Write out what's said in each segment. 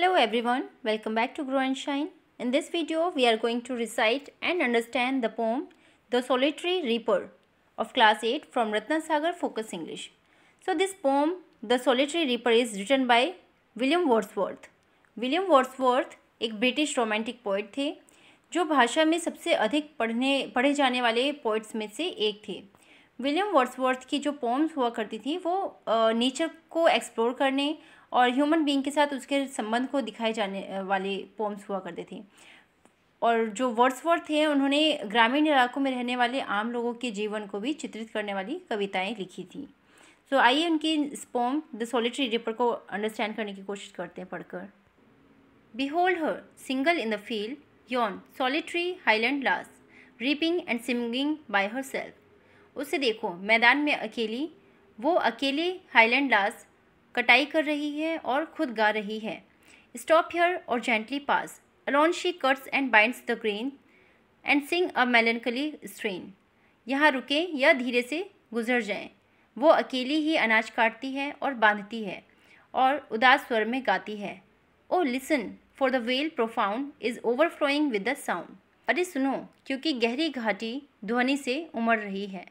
Hello everyone, welcome back to Grow and Shine. In this video, we are going to recite and understand the poem The Solitary Reaper of Class 8 from Ratnasagar Focus English. So this poem, The Solitary Reaper is written by William Wordsworth William Wordsworth एक British romantic poet थे जो भाषा में सबसे अधिक पढ़ने पढ़े जाने वाले पोइट्स में से एक थे विलियम वर्ड्सवर्थ की जो पोम्स हुआ करती थी वो नेचर को एक्सप्लोर करने और ह्यूमन बींग के साथ उसके संबंध को दिखाए जाने वाले पोम्स हुआ करते थे और जो वर्ड थे उन्होंने ग्रामीण इलाकों में रहने वाले आम लोगों के जीवन को भी चित्रित करने वाली कविताएं लिखी थी सो so, आइए उनकी इस पोम द सोलिट्री रिपर को अंडरस्टैंड करने की कोशिश करते हैं पढ़कर behold her single in the field yon solitary highland lass reaping and singing by herself उसे देखो मैदान में अकेली वो अकेले हाईलैंड लास कटाई कर रही है और खुद गा रही है stop here or gently pass alone she cuts and binds the grain and sing a melancholy strain यहाँ रुकें या धीरे से गुजर जाएं वो अकेली ही अनाज काटती है और बांधती है और उदास स्वर में गाती है O listen for the vale profound is overflowing with the sound अरे सुनो क्योंकि गहरी घाटी ध्वनि से उमड़ रही है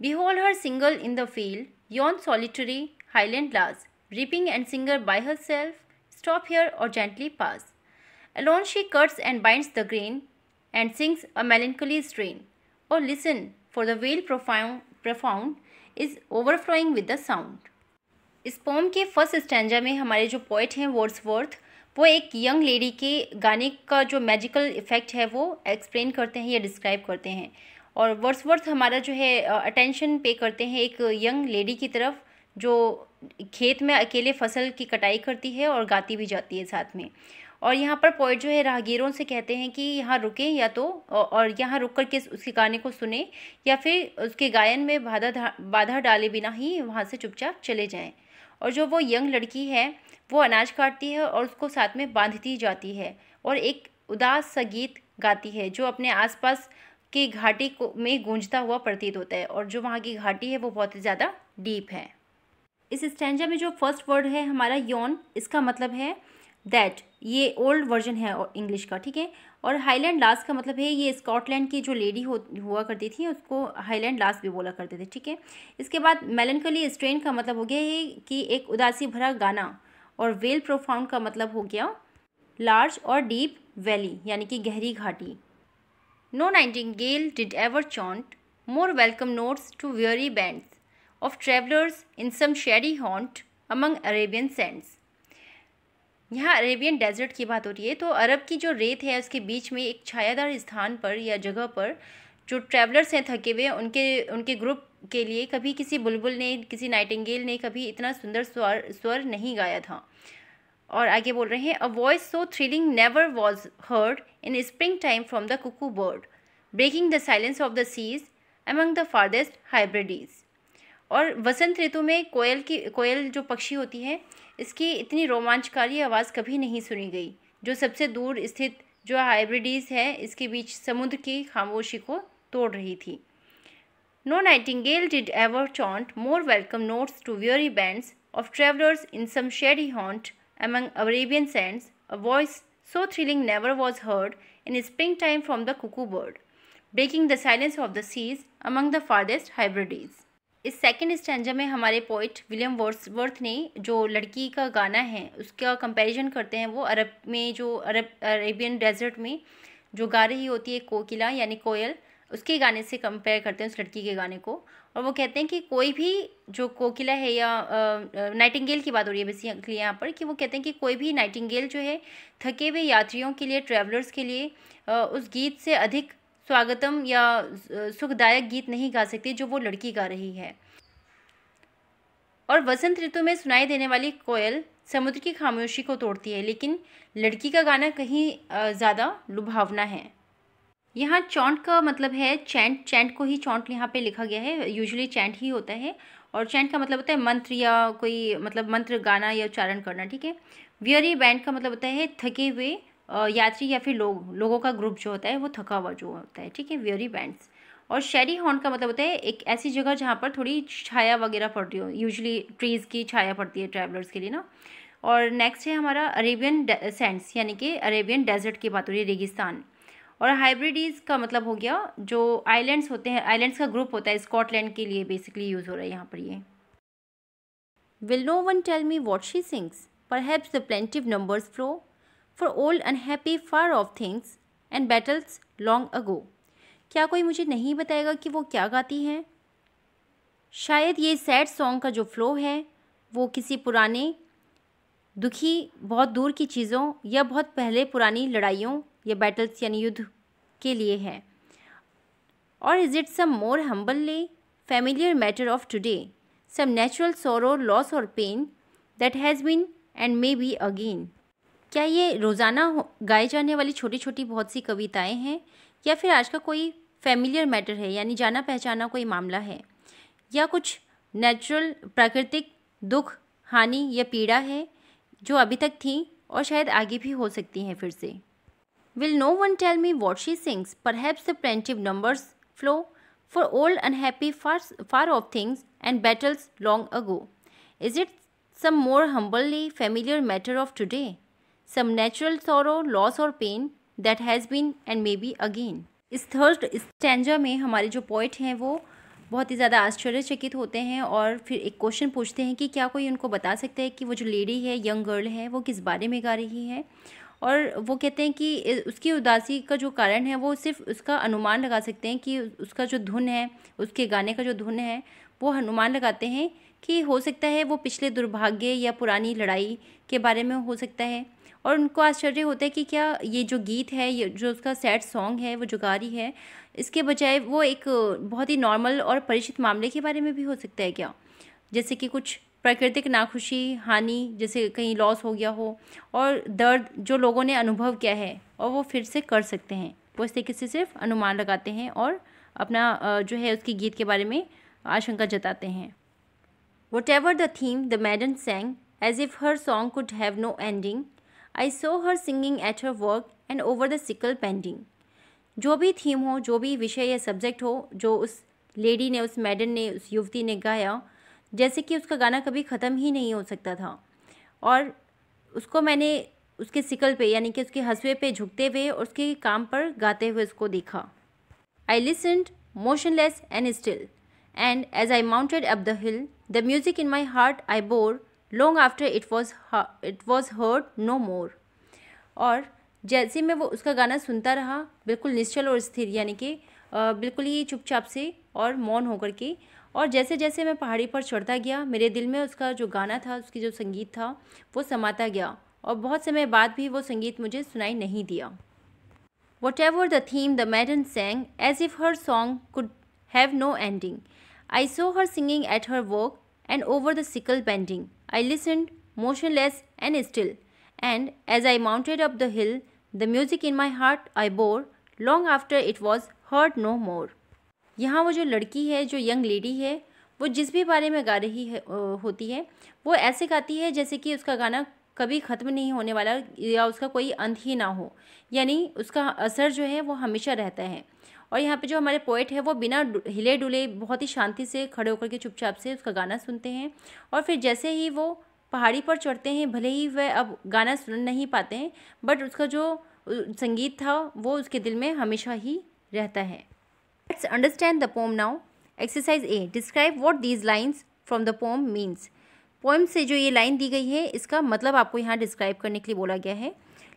behold her single in the field yon solitary Highland Lass, reaping and singer by herself, stop here or gently pass. Alone she cuts and binds the grain and sings a melancholy strain. Or listen, for the veil profound, profound is overflowing with the sound. इस poem के first stanza में हमारे जो poet हैं वोर्ड्सवर्थ वो एक young lady के गाने का जो मैजिकल इफ़ेक्ट है वो एक्सप्लेन करते हैं या डिस्क्राइब करते हैं और वर्ड्सवर्थ हमारा जो है अटेंशन पे करते हैं एक यंग लेडी की तरफ जो खेत में अकेले फसल की कटाई करती है और गाती भी जाती है साथ में और यहाँ पर पोइट जो है राहगीरों से कहते हैं कि यहाँ रुकें या तो और यहाँ रुक करके उसके गाने को सुने या फिर उसके गायन में बाधा बाधा डाले बिना ही वहाँ से चुपचाप चले जाएं और जो वो यंग लड़की है वो अनाज काटती है और उसको साथ में बांधती जाती है और एक उदास संगीत गाती है जो अपने आसपास की घाटी को में गूंजता हुआ प्रतीत होता है और जो वहाँ की घाटी है वो बहुत ही ज़्यादा डीप है इस स्टैंजा में जो फर्स्ट वर्ड है हमारा यौन इसका मतलब है दैट ये ओल्ड वर्जन है इंग्लिश का ठीक है और हाईलैंड लास्ट का मतलब है ये स्कॉटलैंड की जो लेडी हो हुआ करती थी उसको हाईलैंड लास्ट भी बोला करते थे ठीक है इसके बाद मेलनकली स्ट्रेन का मतलब हो गया है कि एक उदासी भरा गाना और वेल प्रोफाउंड का मतलब हो गया लार्ज और डीप वैली यानी कि गहरी घाटी no nightingale did ever chaunt more welcome notes to weary bands of travelers in some shady haunt among Arabian sands. यहाँ अरेबियन डेजर्ट की बात हो रही है तो अरब की जो रेत है उसके बीच में एक छायादार स्थान पर या जगह पर जो ट्रैवलर्स हैं थके हुए उनके उनके ग्रुप के लिए कभी किसी बुलबुल ने किसी नाइटिंगेल ने कभी इतना सुंदर स्वर स्वर नहीं गाया था और आगे बोल रहे हैं a voice so thrilling never was heard in spring time from the cuckoo bird breaking the silence of the seas among the farthest Hebrides और वसंत ऋतु में कोयल की कोयल जो पक्षी होती है इसकी इतनी रोमांचकारी आवाज़ कभी नहीं सुनी गई जो सबसे दूर स्थित जो हाइब्रिडीज है इसके बीच समुद्र की खामोशी को तोड़ रही थी no nightingale did ever chaunt more welcome notes to weary bands of travellers in some shady haunt among Arabian sands a voice so thrilling never was heard in spring time from the cuckoo bird breaking the silence of the seas among the farthest Hebrides इस second stanza में हमारे poet William worth ने जो लड़की का गाना है उसका कंपैरिजन करते हैं वो अरब में जो अरब अरेबियन डेजर्ट में जो गा रही होती है कोकिला यानी कोयल उसके गाने से कंपेयर करते हैं उस लड़की के गाने को और वो कहते हैं कि कोई भी जो कोकिला है या नाइटिंगेल की बात हो रही है बेसिकली यहाँ पर कि वो कहते हैं कि कोई भी नाइटिंगेल जो है थके हुए यात्रियों के लिए ट्रैवलर्स के लिए आ, उस गीत से अधिक स्वागतम या सुखदायक गीत नहीं गा सकती जो वो लड़की गा रही है और वसंत ऋतु में सुनाई देने वाली कोयल समुद्र की खामोशी को तोड़ती है लेकिन लड़की का गाना कहीं ज़्यादा लुभावना है यहाँ चौंट का मतलब है चैंट चैंट को ही चौंट यहाँ पे लिखा गया है यूजुअली चैंट ही होता है और चैंट का मतलब होता है मंत्र या कोई मतलब मंत्र गाना या उच्चारण करना ठीक है वियरी बैंड का मतलब होता है थके हुए यात्री या फिर लोग लोगों का ग्रुप जो होता है वो थका हुआ जो होता है ठीक है वेरी बैंड्स और शेरी हॉर्न का मतलब होता है एक ऐसी जगह जहाँ पर थोड़ी छाया वगैरह पड़ती हो यूजली ट्रीज़ की छाया पड़ती है ट्रैवलर्स के लिए ना और नेक्स्ट है हमारा अरेबियन सेंट्स यानी कि अरेबियन डेजर्ट की बात हो रही है रेगिस्तान और हाइब्रिडीज़ का मतलब हो गया जो आइलैंड्स होते हैं आइलैंड्स का ग्रुप होता है स्कॉटलैंड के लिए बेसिकली यूज़ हो रहा है यहाँ पर ये will no one tell me what she sings perhaps the plaintive numbers flow for old unhappy far off things and battles long ago क्या कोई मुझे नहीं बताएगा कि वो क्या गाती हैं शायद ये सैड सॉन्ग का जो फ्लो है वो किसी पुराने दुखी बहुत दूर की चीज़ों या बहुत पहले पुरानी लड़ाइयों या बैटल्स यानी युद्ध के लिए है or is it some more humble lay familiar matter of today some natural sorrow loss or pain that has been and may be again क्या ये रोज़ाना गाए जाने वाली छोटी छोटी बहुत सी कविताएं हैं या फिर आज का कोई फैमिलियर मैटर है यानी जाना पहचाना कोई मामला है या कुछ नेचुरल प्राकृतिक दुख हानि या पीड़ा है जो अभी तक थी और शायद आगे भी हो सकती हैं फिर से will no one tell me what she sings perhaps the plaintive numbers flow for old unhappy far far off things and battles long ago is it some more humble lay familiar matter of today some natural sorrow, loss or pain that has been and may be again. इस third stanza में हमारे जो poet हैं वो बहुत ही ज़्यादा आश्चर्यचकित होते हैं और फिर एक क्वेश्चन पूछते हैं कि क्या कोई उनको बता सकता है कि वो जो लेडी है यंग गर्ल है वो किस बारे में गा रही है और वो कहते हैं कि उसकी उदासी का जो कारण है वो सिर्फ उसका अनुमान लगा सकते हैं कि उसका जो धुन है उसके गाने का जो धुन है वो अनुमान लगाते हैं कि हो सकता है वो पिछले दुर्भाग्य या पुरानी लड़ाई के बारे में हो सकता है और उनको आश्चर्य होता है कि क्या ये जो गीत है ये जो उसका सैड सॉन्ग है वो जुगारी है इसके बजाय वो एक बहुत ही नॉर्मल और परिचित मामले के बारे में भी हो सकता है क्या जैसे कि कुछ प्राकृतिक नाखुशी हानि जैसे कहीं लॉस हो गया हो और दर्द जो लोगों ने अनुभव किया है और वो फिर से कर सकते हैं वो इस तरीके से सिर्फ अनुमान लगाते हैं और अपना जो है उसके गीत के बारे में आशंका जताते हैं whatever the theme the maiden sang as if her song could have no ending I saw her singing at her work and over the sickle bending जो भी थीम हो जो भी विषय या सब्जेक्ट हो जो उस लेडी ने उस मैडम ने उस युवती ने गाया जैसे कि उसका गाना कभी ख़त्म ही नहीं हो सकता था और उसको मैंने उसके सिकल पे यानी कि उसके हंसवे पे झुकते हुए और उसके काम पर गाते हुए उसको देखा I listened motionless and still and as I mounted up the hill the music in my heart I bore long after it was it was heard no more और जैसे मैं वो उसका गाना सुनता रहा बिल्कुल निश्चल और स्थिर यानी कि बिल्कुल ही चुपचाप से और मौन होकर के और जैसे जैसे मैं पहाड़ी पर चढ़ता गया मेरे दिल में उसका जो गाना था उसकी जो संगीत था वो समाता गया और बहुत समय बाद भी वो संगीत मुझे सुनाई नहीं दिया whatever the theme the maiden sang as if her song could have no ending I saw her singing at her work and over the sickle bending. I listened, motionless and still, and as I mounted up the hill, the music in my heart I bore, long after it was heard no more. यहाँ वो जो लड़की है जो young lady है वो जिस भी बारे में गा रही है, होती है वो ऐसे गाती है जैसे कि उसका गाना कभी ख़त्म नहीं होने वाला या उसका कोई अंत ही ना हो यानी उसका असर जो है वो हमेशा रहता है और यहाँ पे जो हमारे पोइट है वो बिना हिले डुले बहुत ही शांति से खड़े होकर के चुपचाप से उसका गाना सुनते हैं और फिर जैसे ही वो पहाड़ी पर चढ़ते हैं भले ही वह अब गाना सुन नहीं पाते हैं बट उसका जो संगीत था वो उसके दिल में हमेशा ही रहता है let's understand the poem now exercise A describe what these lines from the poem means poem से जो ये लाइन दी गई है इसका मतलब आपको यहाँ डिस्क्राइब करने के लिए बोला गया है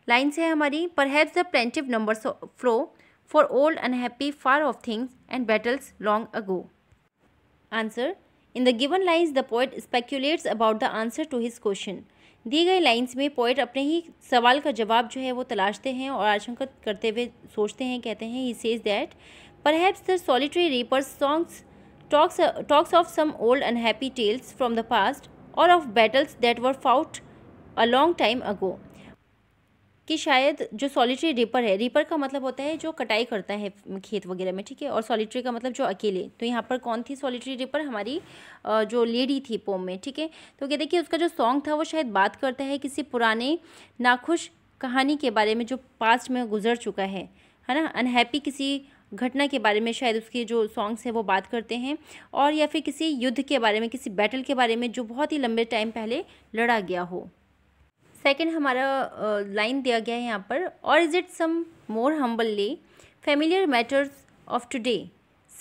लाइन्स है हमारी perhaps the plaintive number flow for old unhappy far off things and battles long ago answer in the given lines the poet speculates about the answer to his question दी गई lines में poet अपने ही सवाल का जवाब जो है वो तलाशते हैं और आशंका करते हुए सोचते हैं कहते हैं he says that perhaps the solitary reaper's songs talks talks of some old unhappy tales from the past or of battles that were fought a long time ago कि शायद जो सॉलिटरी रिपर है ripper का मतलब होता है जो कटाई करता है खेत वगैरह में ठीक है और सॉलिटरी का मतलब जो अकेले तो यहाँ पर कौन थी सॉलिटरी रिपर हमारी जो लेडी थी पोम में ठीक है तो क्या देखिए उसका जो सॉन्ग था वो शायद बात करता है किसी पुराने नाखुश कहानी के बारे में जो पास्ट में गुजर चुका है है ना अनहैप्पी किसी घटना के बारे में शायद उसके जो सॉन्ग्स हैं वो बात करते हैं और या फिर किसी युद्ध के बारे में किसी बैटल के बारे में जो बहुत ही लंबे टाइम पहले लड़ा गया हो सेकेंड हमारा लाइन दिया गया है यहाँ पर or is it some more humble lay familiar matters of today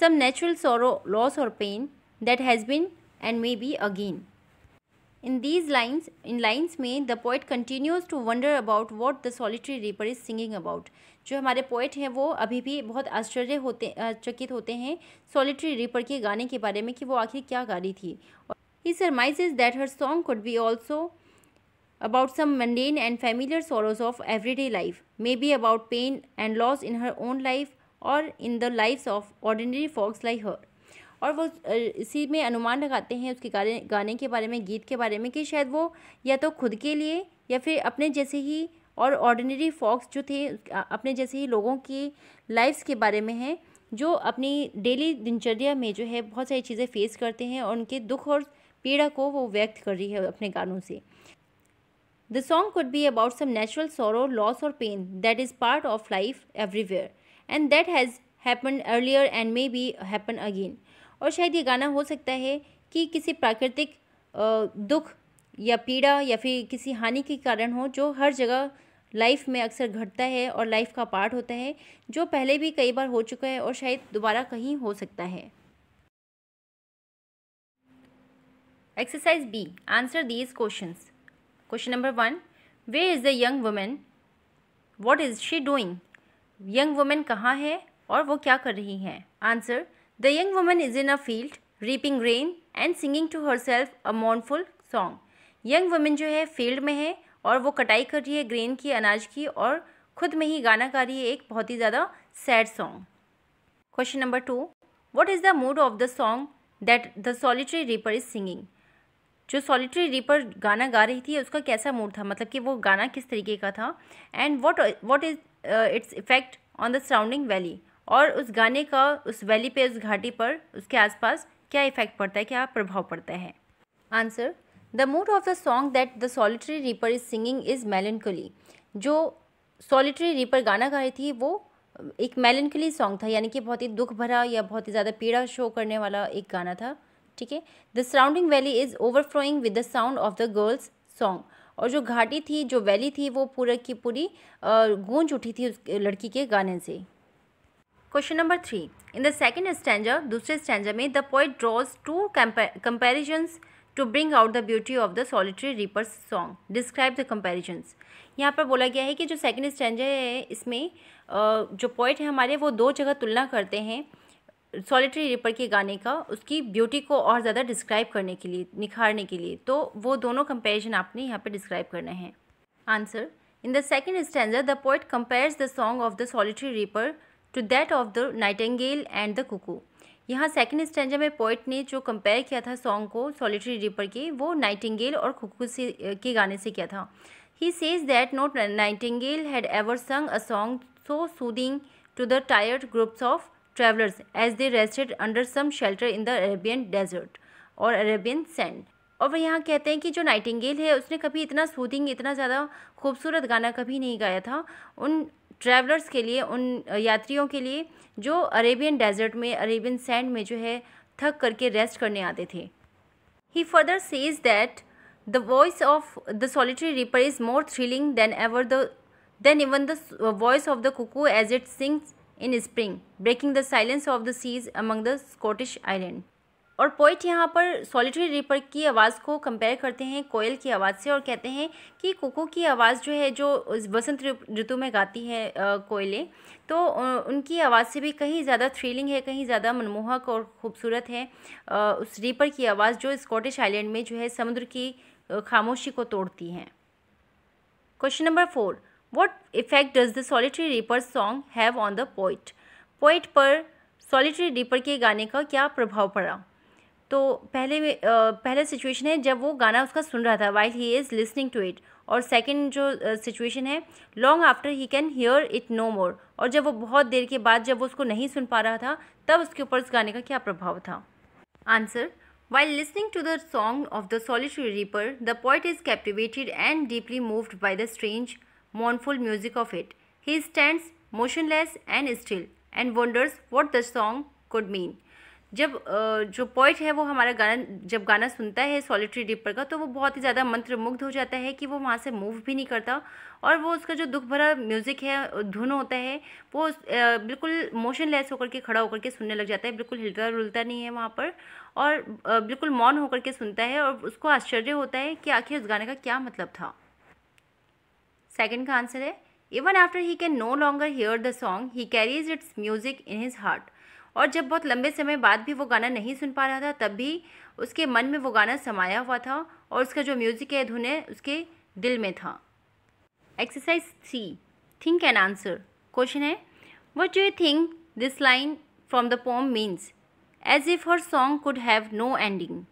some natural sorrow loss or pain that has been and may be again in these lines इन लाइन्स में the poet continues to wonder about what the solitary reaper is singing about जो हमारे poet हैं वो अभी भी बहुत आश्चर्य होते चकित होते हैं सॉलिटरी रीपर के गाने के बारे में कि वो आखिर क्या गा रही थी he surmise is that her song could be also about some mundane and familiar sorrows of everyday life, maybe about pain and loss in her own life or in the lives of ordinary folks like her और वो इसी में अनुमान लगाते हैं उसके गाने गाने के बारे में गीत के बारे में कि शायद वो या तो खुद के लिए या फिर अपने जैसे ही और ऑर्डिनरी फॉक्स जो थे अपने जैसे ही लोगों की लाइफ्स के बारे में हैं जो अपनी डेली दिनचर्या में जो है बहुत सारी चीज़ें फेस करते हैं और उनके दुख और पीड़ा को वो व्यक्त कर रही है अपने गानों से The song could be about some natural sorrow, loss, or pain that is part of life everywhere and that has happened earlier and may be happen again. और शायद ये गाना हो सकता है कि किसी प्राकृतिक दुख या पीड़ा या फिर किसी हानि के कारण हो जो हर जगह लाइफ में अक्सर घटता है और लाइफ का पार्ट होता है जो पहले भी कई बार हो चुका है और शायद दोबारा कहीं हो सकता है exercise B answer these questions question number one where is the young women what is she doing young women कहाँ है और वो क्या कर रही हैं answer the young women is in a field reaping grain and singing to herself a mournful song young women जो है फील्ड में है और वो कटाई कर रही है ग्रेन की अनाज की और खुद में ही गाना गा रही है एक बहुत ही ज़्यादा sad song question number two what is the mood of the song that the solitary reaper is singing जो सॉलिटरी रीपर गाना गा रही थी उसका कैसा मूड था मतलब कि वो गाना किस तरीके का था and what what is its effect on the surrounding valley और उस गाने का उस वैली पे उस घाटी पर उसके आसपास क्या इफ़ेक्ट पड़ता है क्या प्रभाव पड़ता है answer the mood of the song that the solitary reaper is singing is melancholy जो सॉलिटरी रीपर गाना गा रही थी वो एक मेलनकली सॉन्ग था यानी कि बहुत ही दुख भरा या बहुत ही ज़्यादा पीड़ा शो करने वाला एक गाना था ठीक है the surrounding valley is overflowing with the sound of the girl's song और जो घाटी थी जो वैली थी वो पूरा की पूरी गूंज उठी थी उस लड़की के गाने से question number three in the second stanza दूसरे स्टैंडर में the poet draws two comparisons to bring out the beauty of the solitary reaper's song describe the comparisons यहाँ पर बोला गया है कि जो सेकेंड स्टैंडर है इसमें जो पोइट है हमारे वो दो जगह तुलना करते हैं सॉलिटरी रिपर के गाने का उसकी ब्यूटी को और ज़्यादा डिस्क्राइब करने के लिए निखारने के लिए तो वो दोनों कंपेरिजन आपने यहाँ पे डिस्क्राइब करना है answer in the second stanza the poet compares the song of the solitary reaper to that of the nightingale and the cuckoo यहाँ सेकेंड स्टैंडर में पोइट ने जो कंपेयर किया था सॉन्ग को सॉलिटरी रिपर के वो नाइटेंगेल और कुकू से के गाने से किया था he says that no nightingale had ever sung a song so soothing to the tired groups of travellers as they rested under some shelter in the Arabian desert और अरेबियन सैंड और वह यहाँ कहते हैं कि जो नाइटिंगेल है उसने कभी इतना सूदिंग इतना ज़्यादा खूबसूरत गाना कभी नहीं गाया था उन ट्रैवलर्स के लिए उन यात्रियों के लिए जो अरेबियन डेजर्ट में अरेबियन सैंड में जो है थक करके रेस्ट करने आते थे he further says that the voice of the solitary reaper is more thrilling than ever the then even the voice of the cuckoo as it sings in spring breaking the silence of the seas among the Scottish island और poet यहाँ पर solitary ripper की आवाज़ को compare करते हैं कोयल की आवाज़ से और कहते हैं कि कुकू की आवाज़ जो है जो बसंत ऋतु में गाती है कोयले तो उनकी आवाज़ से भी कहीं ज़्यादा थ्रिलिंग है कहीं ज़्यादा मनमोहक और खूबसूरत है उस रिपर की आवाज़ जो स्कॉटिश आइलैंड में जो है समुद्र की खामोशी को तोड़ती है question number four what effect does the solitary reaper song have on the poet poet पर सॉलिटरी रीपर के गाने का क्या प्रभाव पड़ा तो पहले पहला सिचुएशन है जब वो गाना उसका सुन रहा था while he is listening to it और सेकेंड जो सिचुएशन है long after he can hear it no more और जब वो बहुत देर के बाद जब वो उसको नहीं सुन पा रहा था तब उसके ऊपर उस गाने का क्या प्रभाव था answer while listening to the song of the solitary reaper the poet is captivated and deeply moved by the strange mournful music of it. He stands motionless and still and wonders what the song could mean. जब जो poet है वो हमारा गाना जब गाना सुनता है सॉलिटरी डिपर का तो वो बहुत ही ज़्यादा मंत्रमुग्ध हो जाता है कि वो वहाँ से मूव भी नहीं करता और वो उसका जो दुख भरा म्यूज़िक है धुन होता है वो बिल्कुल मोशनलेस होकर के खड़ा होकर के सुनने लग जाता है बिल्कुल हिलता रुलता नहीं है वहाँ पर और बिल्कुल मौन होकर के सुनता है और उसको आश्चर्य होता है कि आखिर उस गाने का क्या मतलब था सेकेंड का आंसर है even after he can no longer hear the song he carries its music in his heart और जब बहुत लंबे समय बाद भी वो गाना नहीं सुन पा रहा था तब भी उसके मन में वो गाना समाया हुआ था और उसका जो म्यूज़िक है धुन है उसके दिल में था exercise C think and answer question है what you think this line from the poem means as if her song could have no ending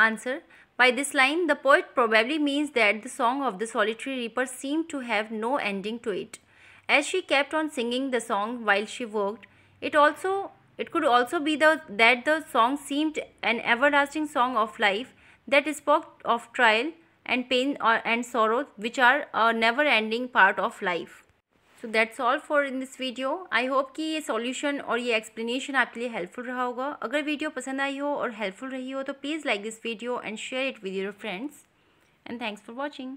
answer By this line, the poet probably means that the song of the solitary reaper seemed to have no ending to it. As she kept on singing the song while she worked, it also it could also be the, that the song seemed an everlasting song of life that spoke of trial and pain or, uh, and sorrow which are a never ending part of life. So that's all for in this video I hope कि ये solution और ये explanation आपके लिए helpful रहा होगा अगर video पसंद आई हो और हेल्पफुल रही हो तो please like this video and share it with your friends and thanks for watching